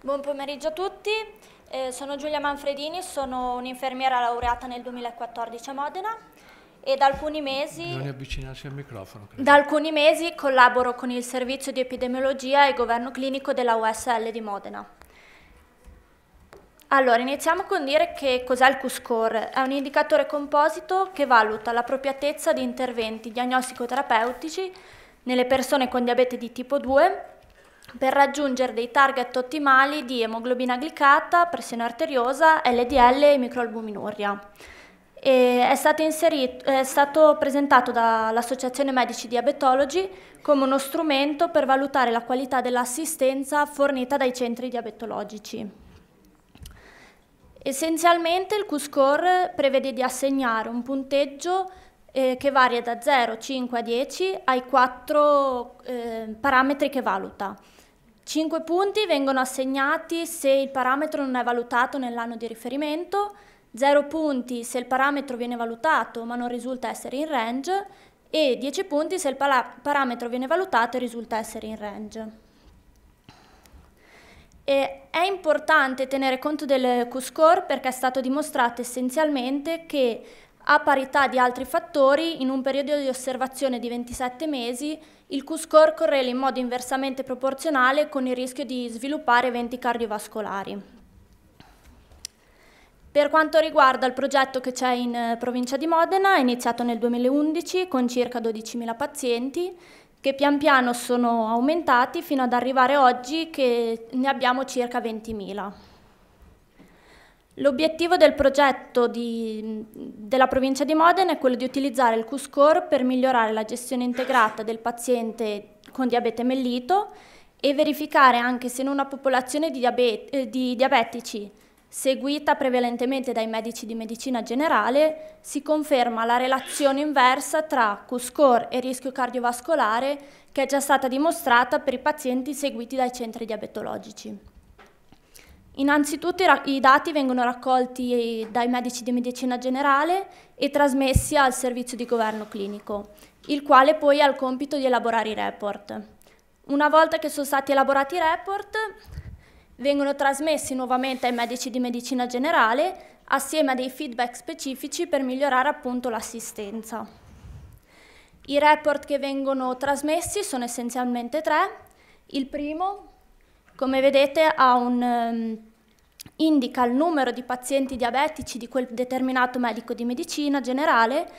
Buon pomeriggio a tutti, eh, sono Giulia Manfredini, sono un'infermiera laureata nel 2014 a Modena e da alcuni mesi... Da alcuni mesi collaboro con il Servizio di Epidemiologia e Governo Clinico della USL di Modena. Allora, iniziamo con dire che cos'è il Q-score. È un indicatore composito che valuta l'appropriatezza di interventi diagnostico-terapeutici nelle persone con diabete di tipo 2 per raggiungere dei target ottimali di emoglobina glicata, pressione arteriosa, LDL e microalbuminuria. E è, stato inserito, è stato presentato dall'Associazione Medici Diabetologi come uno strumento per valutare la qualità dell'assistenza fornita dai centri diabetologici. Essenzialmente il Q-Score prevede di assegnare un punteggio eh, che varia da 0, 5 a 10 ai quattro eh, parametri che valuta. 5 punti vengono assegnati se il parametro non è valutato nell'anno di riferimento, 0 punti se il parametro viene valutato ma non risulta essere in range e 10 punti se il parametro viene valutato e risulta essere in range. E è importante tenere conto del Q-score perché è stato dimostrato essenzialmente che a parità di altri fattori, in un periodo di osservazione di 27 mesi, il Q-score correla in modo inversamente proporzionale con il rischio di sviluppare eventi cardiovascolari. Per quanto riguarda il progetto che c'è in eh, provincia di Modena, è iniziato nel 2011 con circa 12.000 pazienti che pian piano sono aumentati fino ad arrivare oggi che ne abbiamo circa 20.000. L'obiettivo del progetto di, della provincia di Modena è quello di utilizzare il Q-Score per migliorare la gestione integrata del paziente con diabete mellito e verificare anche se in una popolazione di, diabete, eh, di diabetici seguita prevalentemente dai medici di medicina generale si conferma la relazione inversa tra Q-Score e rischio cardiovascolare che è già stata dimostrata per i pazienti seguiti dai centri diabetologici. Innanzitutto i, dati vengono raccolti dai medici di medicina generale e trasmessi al servizio di governo clinico, il quale poi ha il compito di elaborare i report. Una volta che sono stati elaborati i report, vengono trasmessi nuovamente ai medici di medicina generale assieme a dei feedback specifici per migliorare appunto l'assistenza. I report che vengono trasmessi sono essenzialmente tre. Il primo come vedete un, ehm, indica il numero di pazienti diabetici di quel determinato medico di medicina generale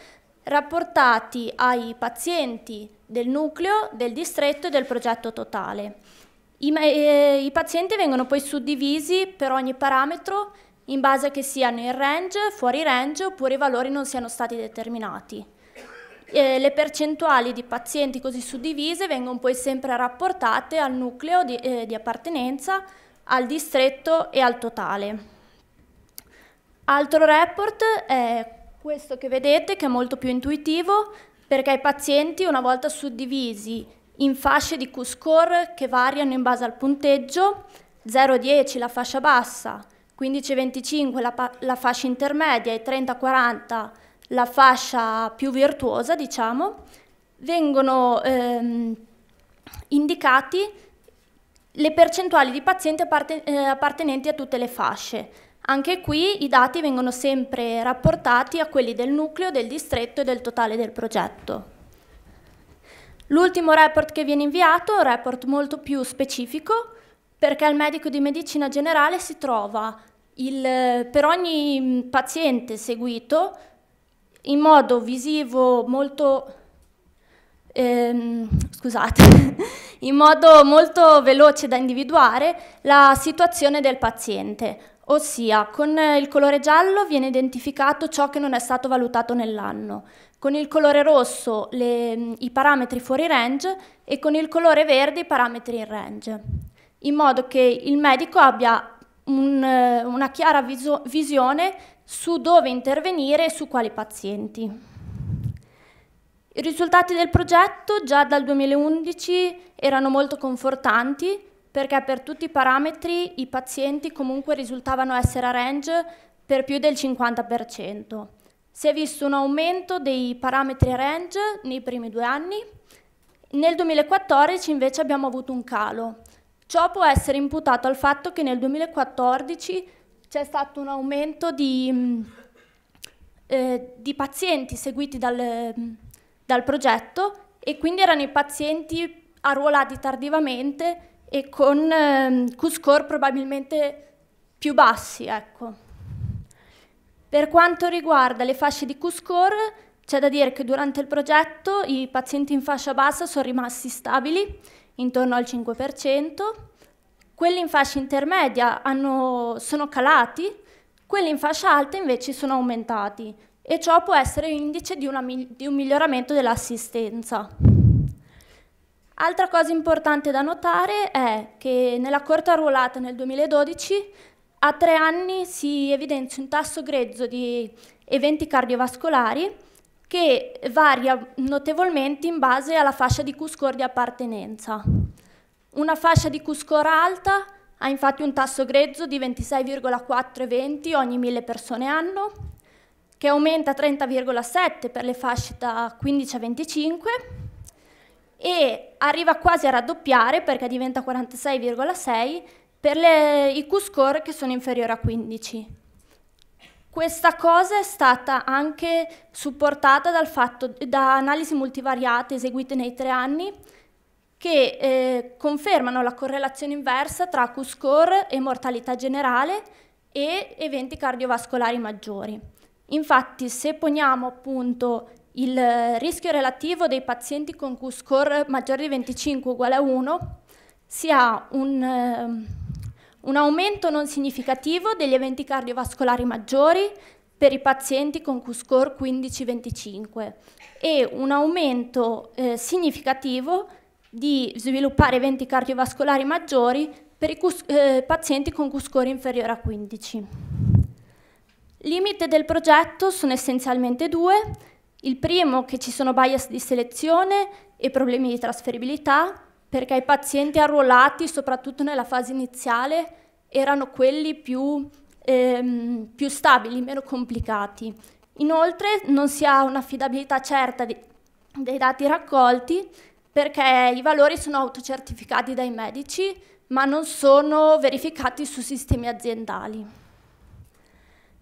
rapportati ai pazienti del nucleo, del distretto e del progetto totale. I, eh, i pazienti vengono poi suddivisi per ogni parametro in base a che siano in range, fuori range oppure i valori non siano stati determinati. Eh, le percentuali di pazienti così suddivise vengono poi sempre rapportate al nucleo di, eh, di appartenenza, al distretto e al totale. Altro report è questo che vedete che è molto più intuitivo perché i pazienti una volta suddivisi in fasce di Q-score che variano in base al punteggio, 0-10 la fascia bassa, 15-25 la, la fascia intermedia e 30-40 la fascia più virtuosa, diciamo, vengono ehm, indicati le percentuali di pazienti eh, appartenenti a tutte le fasce. Anche qui i dati vengono sempre rapportati a quelli del nucleo, del distretto e del totale del progetto. L'ultimo report che viene inviato è un report molto più specifico perché al medico di medicina generale si trova il, per ogni mm, paziente seguito in modo visivo molto, ehm, scusate, in modo molto veloce da individuare la situazione del paziente, ossia con il colore giallo viene identificato ciò che non è stato valutato nell'anno, con il colore rosso le, i parametri fuori range e con il colore verde i parametri in range, in modo che il medico abbia un, una chiara viso, visione su dove intervenire e su quali pazienti. I risultati del progetto già dal 2011 erano molto confortanti perché per tutti i parametri i pazienti comunque risultavano essere a range per più del 50%. Si è visto un aumento dei parametri a range nei primi due anni, nel 2014 invece abbiamo avuto un calo. Ciò può essere imputato al fatto che nel 2014 c'è stato un aumento di, mm, eh, di pazienti seguiti dal, mm, dal, progetto e quindi erano i pazienti arruolati tardivamente e con eh, Q-score probabilmente più bassi. Ecco. Per quanto riguarda le fasce di Q-score, c'è da dire che durante il progetto i pazienti in fascia bassa sono rimasti stabili, intorno al 5%, quelli in fascia intermedia hanno, sono calati, quelli in fascia alta invece sono aumentati e ciò può essere indice di, una, di un miglioramento dell'assistenza. Altra cosa importante da notare è che nella corta ruolata nel 2012 a tre anni si evidenzia un tasso grezzo di eventi cardiovascolari che varia notevolmente in base alla fascia di Cuscor di appartenenza. Una fascia di Cuscora alta ha infatti un tasso grezzo di 26,4 eventi ogni 1000 persone anno, che aumenta 30,7 per le fasce da 15 a 25 e arriva quasi a raddoppiare perché diventa 46,6 per le, i Q-score che sono inferiori a 15. Questa cosa è stata anche supportata fatto, da analisi multivariate eseguite nei tre anni che eh, confermano la correlazione inversa tra Q-score e mortalità generale e eventi cardiovascolari maggiori. Infatti, se poniamo appunto il rischio relativo dei pazienti con Q-score maggiore di 25 uguale a 1, si ha un, eh, un aumento non significativo degli eventi cardiovascolari maggiori per i pazienti con Q-score 15-25 e un aumento eh, significativo di sviluppare eventi cardiovascolari maggiori per i eh, pazienti con Q-score inferiore a 15. Limite del progetto sono essenzialmente due. Il primo che ci sono bias di selezione e problemi di trasferibilità, perché i pazienti arruolati, soprattutto nella fase iniziale, erano quelli più, ehm, più stabili, meno complicati. Inoltre non si ha un'affidabilità certa di, dei dati raccolti perché i valori sono autocertificati dai medici, ma non sono verificati su sistemi aziendali.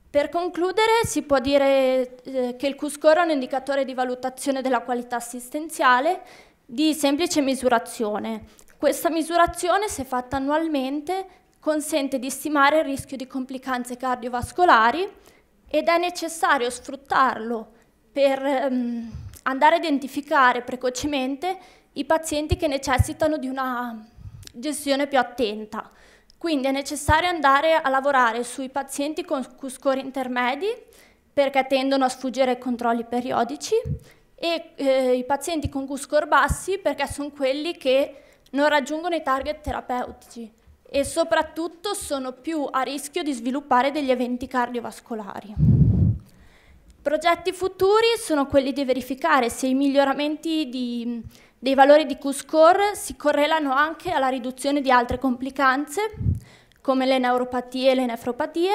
Per concludere, si può dire eh, che il Q-score è un indicatore di valutazione della qualità assistenziale di semplice misurazione. Questa misurazione, se fatta annualmente, consente di stimare il rischio di complicanze cardiovascolari ed è necessario sfruttarlo per ehm, andare a identificare precocemente i pazienti che necessitano di una gestione più attenta. Quindi è necessario andare a lavorare sui pazienti con score intermedi perché tendono a sfuggire ai controlli periodici e eh, i pazienti con Q-score bassi perché sono quelli che non raggiungono i target terapeutici e soprattutto sono più a rischio di sviluppare degli eventi cardiovascolari. Progetti futuri sono quelli di verificare se i miglioramenti di dei valori di Q-score si correlano anche alla riduzione di altre complicanze, come le neuropatie e le nefropatie,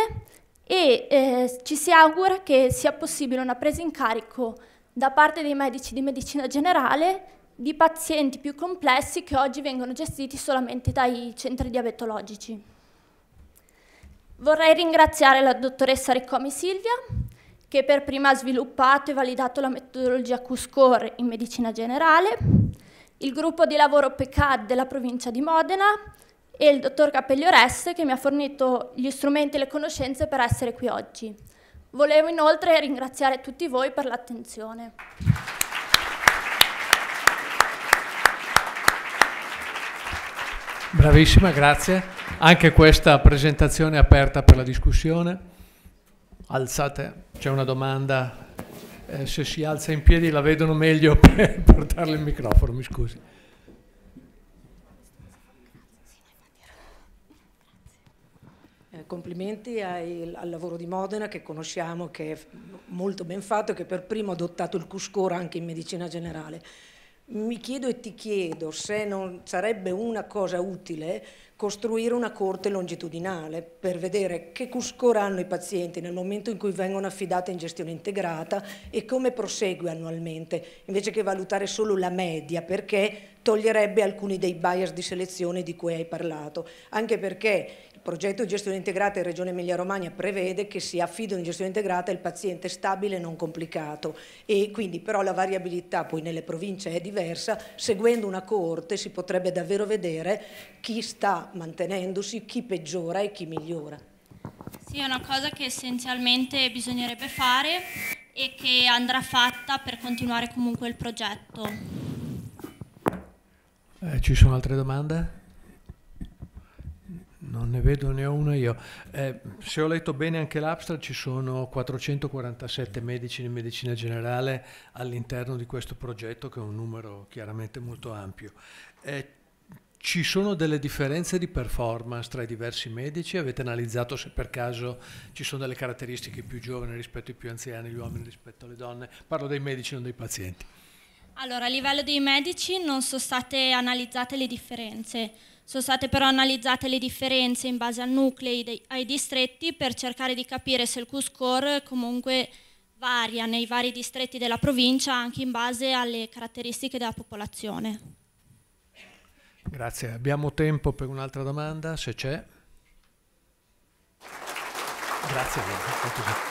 e eh, ci si augura che sia possibile una presa in carico da parte dei medici di medicina generale di pazienti più complessi che oggi vengono gestiti solamente dai centri diabetologici. Vorrei ringraziare la dottoressa Riccomi Silvia, che per prima ha sviluppato e validato la metodologia Q-Score in medicina generale, il gruppo di lavoro PECAD della provincia di Modena e il dottor Capelliores che mi ha fornito gli strumenti e le conoscenze per essere qui oggi. Volevo inoltre ringraziare tutti voi per l'attenzione. Bravissima, grazie. Anche questa presentazione è aperta per la discussione alzate, c'è una domanda, eh, se si alza in piedi la vedono meglio per portarle il microfono, mi scusi. Eh, complimenti ai, al lavoro di Modena che conosciamo, che è molto ben fatto, e che per primo ha adottato il Cuscora anche in medicina generale mi chiedo e ti chiedo se non sarebbe una cosa utile costruire una corte longitudinale per vedere che cuscora hanno i pazienti nel momento in cui vengono affidati in gestione integrata e come prosegue annualmente, invece che valutare solo la media, perché toglierebbe alcuni dei bias di selezione di cui hai parlato, anche perché progetto di gestione integrata in Regione Emilia-Romagna prevede che si affida in gestione integrata il paziente stabile e non complicato e quindi però la variabilità poi nelle province è diversa, seguendo una coorte si potrebbe davvero vedere chi sta mantenendosi, chi peggiora e chi migliora. Sì, è una cosa che essenzialmente bisognerebbe fare e che andrà fatta per continuare comunque il progetto. Eh, ci sono altre domande? non ne vedo ne ho una io. Eh, se ho letto bene anche l'Abstra, ci sono 447 medici di medicina generale all'interno di questo progetto, che è un numero chiaramente molto ampio. Eh, ci sono delle differenze di performance tra i diversi medici? Avete analizzato se per caso ci sono delle caratteristiche più giovani rispetto ai più anziani, gli uomini rispetto alle donne? Parlo dei medici, non dei pazienti. Allora, a livello dei medici non sono state analizzate le differenze. Sono state però analizzate le differenze in base al nuclei dei, ai distretti per cercare di capire se il Q-score comunque varia nei vari distretti della provincia anche in base alle caratteristiche della popolazione. Grazie. Abbiamo tempo per un'altra domanda, se c'è. Grazie.